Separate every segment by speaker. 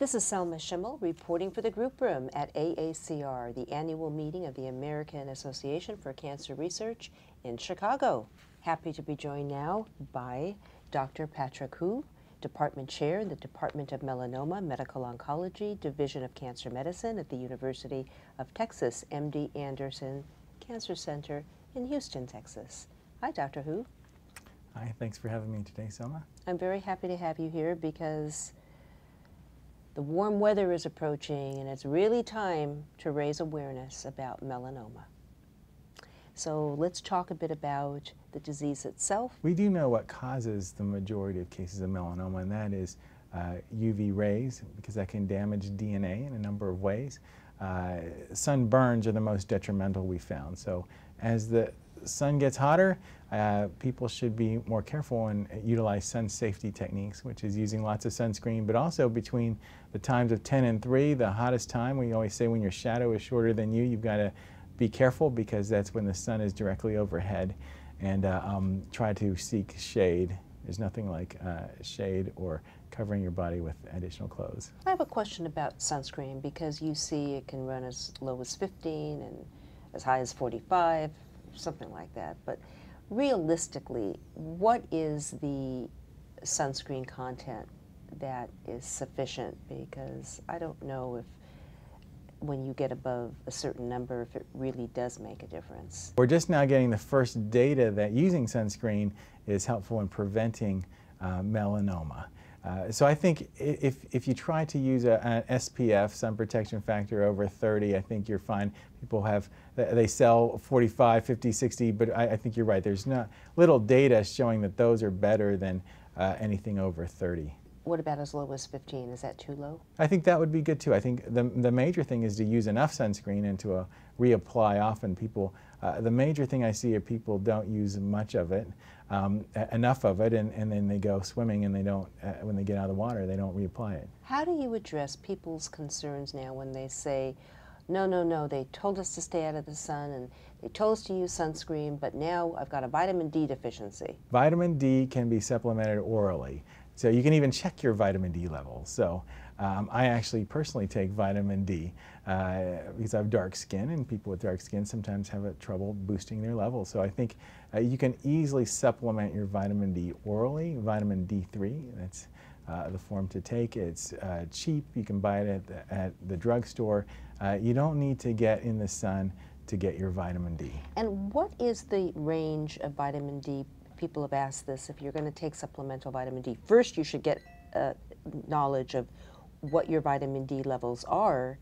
Speaker 1: This is Selma Schimmel reporting for the group room at AACR, the annual meeting of the American Association for Cancer Research in Chicago. Happy to be joined now by Dr. Patrick Hu, Department Chair in the Department of Melanoma Medical Oncology, Division of Cancer Medicine at the University of Texas MD Anderson Cancer Center in Houston, Texas. Hi, Dr. Hu.
Speaker 2: Hi, thanks for having me today, Selma.
Speaker 1: I'm very happy to have you here because the warm weather is approaching, and it's really time to raise awareness about melanoma. So let's talk a bit about the disease itself.
Speaker 2: We do know what causes the majority of cases of melanoma, and that is uh, UV rays, because that can damage DNA in a number of ways. Uh, sunburns are the most detrimental we found. So as the sun gets hotter, uh, people should be more careful and utilize sun safety techniques, which is using lots of sunscreen, but also between the times of 10 and 3, the hottest time, we always say when your shadow is shorter than you, you've got to be careful because that's when the sun is directly overhead and uh, um, try to seek shade. There's nothing like uh, shade or covering your body with additional clothes.
Speaker 1: I have a question about sunscreen because you see it can run as low as 15 and as high as 45 something like that. But realistically, what is the sunscreen content that is sufficient? Because I don't know if when you get above a certain number if it really does make a difference.
Speaker 2: We're just now getting the first data that using sunscreen is helpful in preventing uh, melanoma. Uh, so I think if, if you try to use a, an SPF, sun protection factor over 30, I think you're fine. People have, they sell 45, 50, 60, but I, I think you're right. There's not little data showing that those are better than uh, anything over 30.
Speaker 1: What about as low as 15? Is that too low?
Speaker 2: I think that would be good too. I think the, the major thing is to use enough sunscreen and to uh, reapply often. People uh, the major thing I see are people don't use much of it, um, enough of it, and, and then they go swimming and they don't, uh, when they get out of the water, they don't reapply it.
Speaker 1: How do you address people's concerns now when they say, no, no, no, they told us to stay out of the sun and they told us to use sunscreen, but now I've got a vitamin D deficiency?
Speaker 2: Vitamin D can be supplemented orally. So you can even check your vitamin D levels. So um, I actually personally take vitamin D uh, because I have dark skin, and people with dark skin sometimes have a trouble boosting their levels. So I think uh, you can easily supplement your vitamin D orally, vitamin D3. That's uh, the form to take. It's uh, cheap. You can buy it at the, at the drugstore. Uh, you don't need to get in the sun to get your vitamin D.
Speaker 1: And what is the range of vitamin D? People have asked this. If you're going to take supplemental vitamin D, first you should get uh, knowledge of what your vitamin D levels are,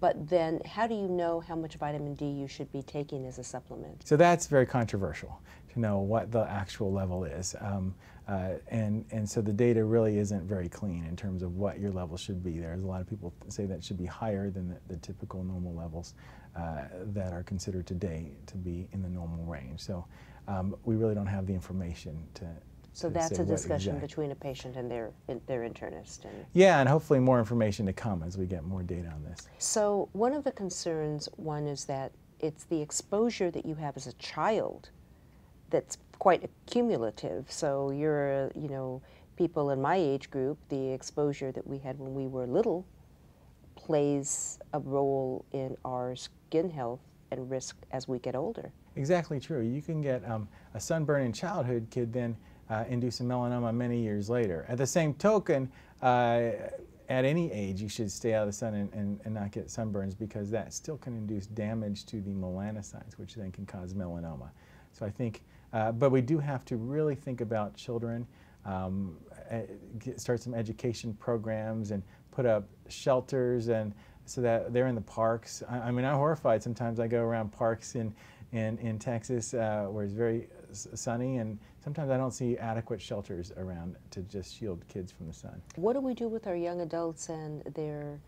Speaker 1: but then how do you know how much vitamin D you should be taking as a supplement?
Speaker 2: So that's very controversial to know what the actual level is. Um, uh, and, and so the data really isn't very clean in terms of what your level should be. There's a lot of people say that should be higher than the, the typical normal levels uh, that are considered today to be in the normal range. So um, we really don't have the information to, so that's a discussion exactly.
Speaker 1: between a patient and their in, their internist. And
Speaker 2: yeah, and hopefully more information to come as we get more data on this.
Speaker 1: So one of the concerns, one is that it's the exposure that you have as a child that's quite cumulative. So you're, you know, people in my age group, the exposure that we had when we were little plays a role in our skin health and risk as we get older.
Speaker 2: Exactly true. You can get um, a sunburn in childhood kid then uh, inducing melanoma many years later. At the same token, uh, at any age, you should stay out of the sun and, and, and, not get sunburns because that still can induce damage to the melanocytes, which then can cause melanoma. So I think, uh, but we do have to really think about children, um, get, start some education programs and put up shelters and so that they're in the parks. I, I mean, I'm horrified sometimes I go around parks in, in, in Texas uh, where it's very sunny, and sometimes I don't see adequate shelters around to just shield kids from the sun.
Speaker 1: What do we do with our young adults and their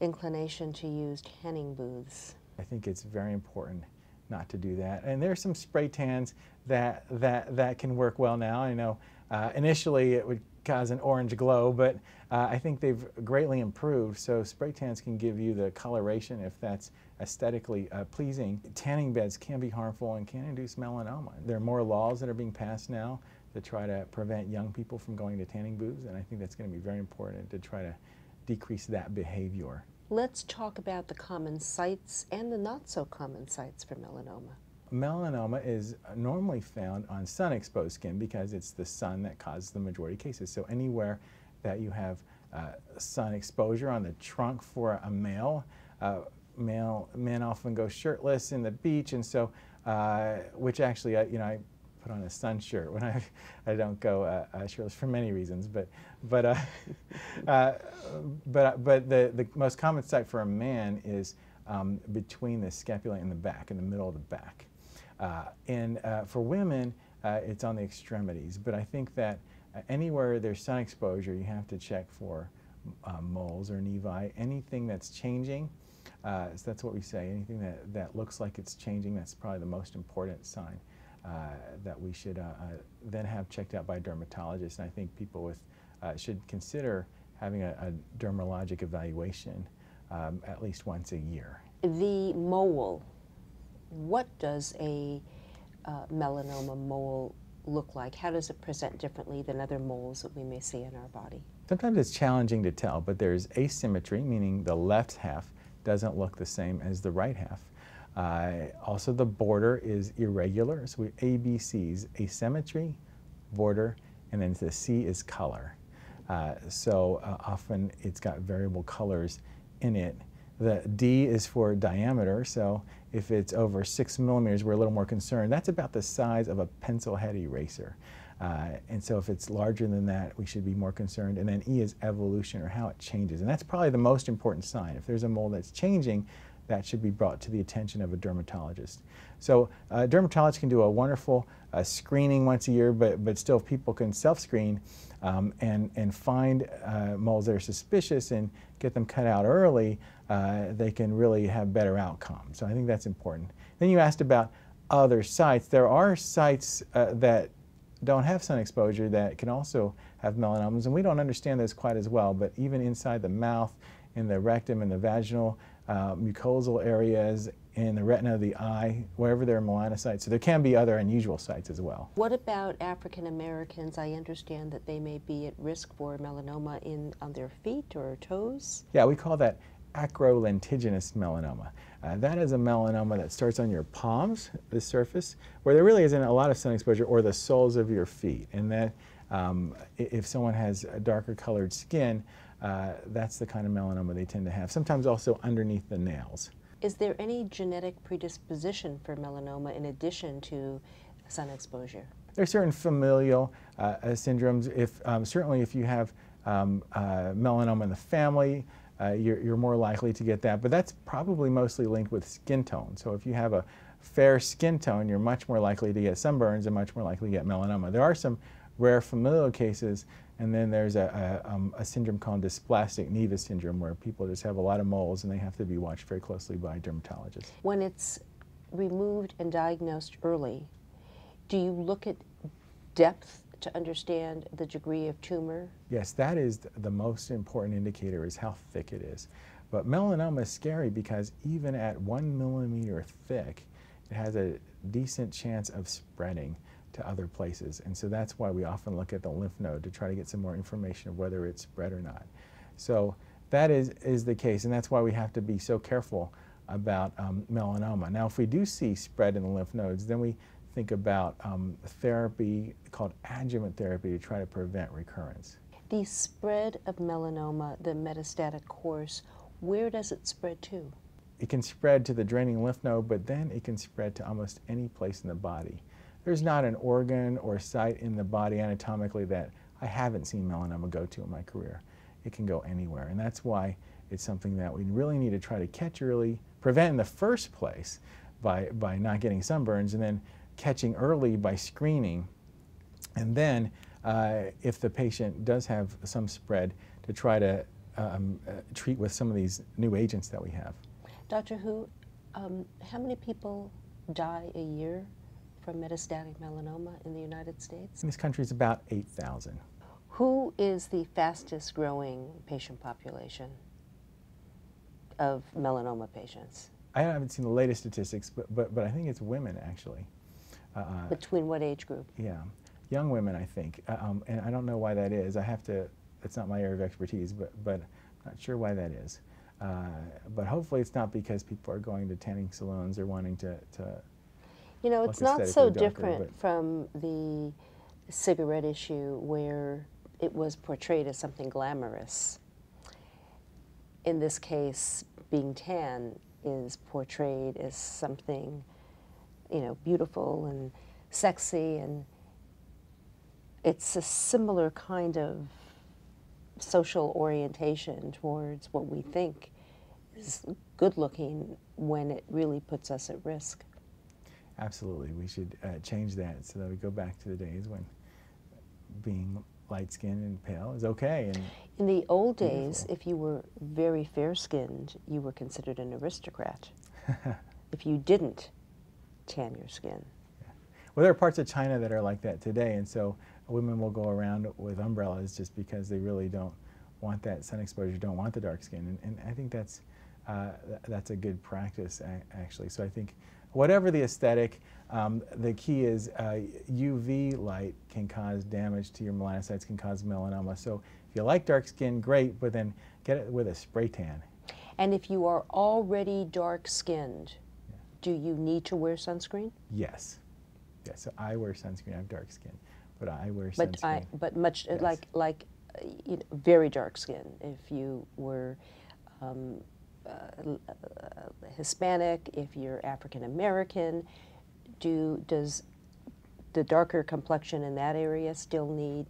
Speaker 1: inclination to use
Speaker 2: tanning booths? I think it's very important not to do that. And there are some spray tans that that that can work well now. I know uh, initially it would cause an orange glow, but uh, I think they've greatly improved. So spray tans can give you the coloration if that's aesthetically uh, pleasing. Tanning beds can be harmful and can induce melanoma. There are more laws that are being passed now to try to prevent young people from going to tanning booths, and I think that's going to be very important to try to decrease that behavior.
Speaker 1: Let's talk about the common sites and the not so common sites for melanoma
Speaker 2: melanoma is normally found on sun-exposed skin because it's the sun that causes the majority of cases. So anywhere that you have uh, sun exposure on the trunk for a male, uh, male men often go shirtless in the beach, and so uh, which actually, I, you know, I put on a sun shirt when I I don't go uh, uh, shirtless for many reasons, but but uh, but but the the most common site for a man is. Um, between the scapula and the back, in the middle of the back. Uh, and uh, for women, uh, it's on the extremities. But I think that uh, anywhere there's sun exposure, you have to check for uh, moles or nevi, anything that's changing. Uh, so that's what we say, anything that, that looks like it's changing, that's probably the most important sign that we should then have checked out by dermatologists. And I think people with should consider having a, a dermatologic evaluation um, at least once a year.
Speaker 1: The mole what does a uh, melanoma mole look like? How does it present differently than other moles that we may see in our body?
Speaker 2: Sometimes it's challenging to tell, but there's asymmetry, meaning the left half doesn't look the same as the right half. Uh, also, the border is irregular, so we ABCs, asymmetry, border, and then the C is color. Uh, so uh, often it's got variable colors in it the D is for diameter, so if it's over six millimeters, we're a little more concerned. That's about the size of a pencil head eraser. Uh, and so if it's larger than that, we should be more concerned. And then E is evolution or how it changes. And that's probably the most important sign. If there's a mole that's changing, that should be brought to the attention of a dermatologist. So uh, dermatologists can do a wonderful uh, screening once a year, but, but still people can self-screen um, and, and find uh, moles that are suspicious and get them cut out early uh, they can really have better outcomes. So I think that's important. Then you asked about other sites. There are sites uh, that don't have sun exposure that can also have melanomas, and we don't understand those quite as well, but even inside the mouth, in the rectum, in the vaginal uh, mucosal areas, in the retina of the eye, wherever there are melanocytes. So there can be other unusual sites as well.
Speaker 1: What about African Americans? I understand that they may be at risk for melanoma in on their feet or toes.
Speaker 2: Yeah, we call that acrolentiginous melanoma. Uh, that is a melanoma that starts on your palms, the surface, where there really isn't a lot of sun exposure, or the soles of your feet. And that, um, if someone has darker colored skin, uh, that's the kind of melanoma they tend to have. Sometimes also underneath the nails.
Speaker 1: Is there any genetic predisposition for melanoma in addition to sun exposure?
Speaker 2: There are certain familial uh, syndromes. If um, certainly if you have um, uh, melanoma in the family, uh, you're, you're, more likely to get that. But that's probably mostly linked with skin tone. So if you have a fair skin tone, you're much more likely to get sunburns and much more likely to get melanoma. There are some rare familial cases, and then there's a, a, um, a syndrome called dysplastic nevus syndrome where people just have a lot of moles and they have to be watched very closely by dermatologists.
Speaker 1: When it's removed and diagnosed early, do you look at depth to understand the degree of tumor?
Speaker 2: Yes, that is the most important indicator is how thick it is. But melanoma is scary because even at one millimeter thick, it has a decent chance of spreading to other places. And so that's why we often look at the lymph node to try to get some more information of whether it's spread or not. So that is, is the case, and that's why we have to be so careful about um, melanoma. Now, if we do see spread in the lymph nodes, then we think about um, therapy called adjuvant therapy to try to prevent recurrence. The
Speaker 1: spread of melanoma, the metastatic course, where does it spread to?
Speaker 2: It can spread to the draining lymph node, but then it can spread to almost any place in the body. There's not an organ or site in the body anatomically that I haven't seen melanoma go to in my career. It can go anywhere, and that's why it's something that we really need to try to catch early, prevent in the first place by, by not getting sunburns, and then catching early by screening, and then uh, if the patient does have some spread, to try to um, uh, treat with some of these new agents that we have.
Speaker 1: Doctor Who, um, how many people die a year from metastatic melanoma in the United States?
Speaker 2: In this country, it's about 8,000.
Speaker 1: Who is the fastest growing patient population of melanoma patients?
Speaker 2: I haven't seen the latest statistics, but, but, but I think it's women, actually. Uh,
Speaker 1: Between what age group?
Speaker 2: Yeah, young women, I think. Uh, um, and I don't know why that is. I have to, it's not my area of expertise, but, but I'm not sure why that is. Uh, but hopefully it's not because people are going to tanning salons or wanting to, to
Speaker 1: you know, it's not so darker, different from the cigarette issue where it was portrayed as something glamorous. In this case, being tan is portrayed as something you know, beautiful and sexy, and it's a similar kind of social orientation towards what we think is good looking when it really puts us at risk.
Speaker 2: Absolutely. We should uh, change that so that we go back to the days when being light skinned and pale is okay.
Speaker 1: In the old beautiful. days, if you were very fair skinned, you were considered an aristocrat. if you didn't, tan your skin.
Speaker 2: Well, there are parts of China that are like that today, and so women will go around with umbrellas just because they really don't want that sun exposure, don't want the dark skin, and, and I think that's uh, that's a good practice actually. So I think whatever the aesthetic, um, the key is uh, UV light can cause damage to your melanocytes, can cause melanoma. So if you like dark skin, great, but then get it with a spray tan.
Speaker 1: And if you are already dark skinned, do you need to wear sunscreen?
Speaker 2: Yes. Yes, so I wear sunscreen. I have dark skin, but I wear but sunscreen. I,
Speaker 1: but much uh, yes. like like uh, you know, very dark skin. If you were um, uh, uh Hispanic, if you're African American, do does the darker complexion in that area still need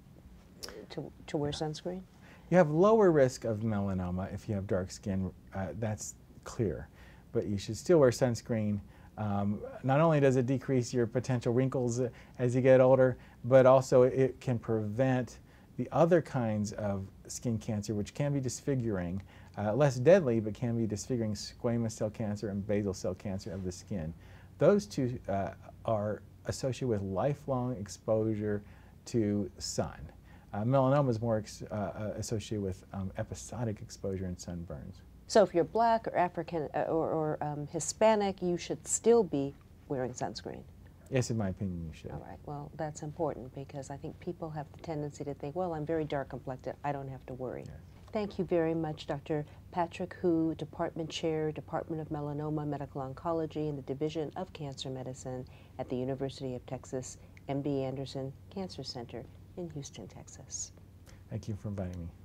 Speaker 1: to, to wear sunscreen?
Speaker 2: You have lower risk of melanoma if you have dark skin. Uh, that's clear but you should still wear sunscreen. Um, not only does it decrease your potential wrinkles as you get older, but also it can prevent the other kinds of skin cancer, which can be disfiguring, uh, less deadly, but can be disfiguring squamous cell cancer and basal cell cancer of the skin. Those two uh, are associated with lifelong exposure to sun. Uh, melanoma is more uh, uh, associated with um, episodic exposure and sunburns.
Speaker 1: So if you're black or African uh, or, or um, Hispanic, you should still be wearing sunscreen.
Speaker 2: Yes, in my opinion, you should. All
Speaker 1: right. Well, that's important because I think people have the tendency to think, well, I'm very dark complected. I don't have to worry. Yes. Thank you very much, Dr. Patrick Hu, Department Chair, Department of Melanoma Medical Oncology in the Division of Cancer Medicine at the University of Texas MD Anderson Cancer Center in Houston, Texas.
Speaker 2: Thank you for inviting me.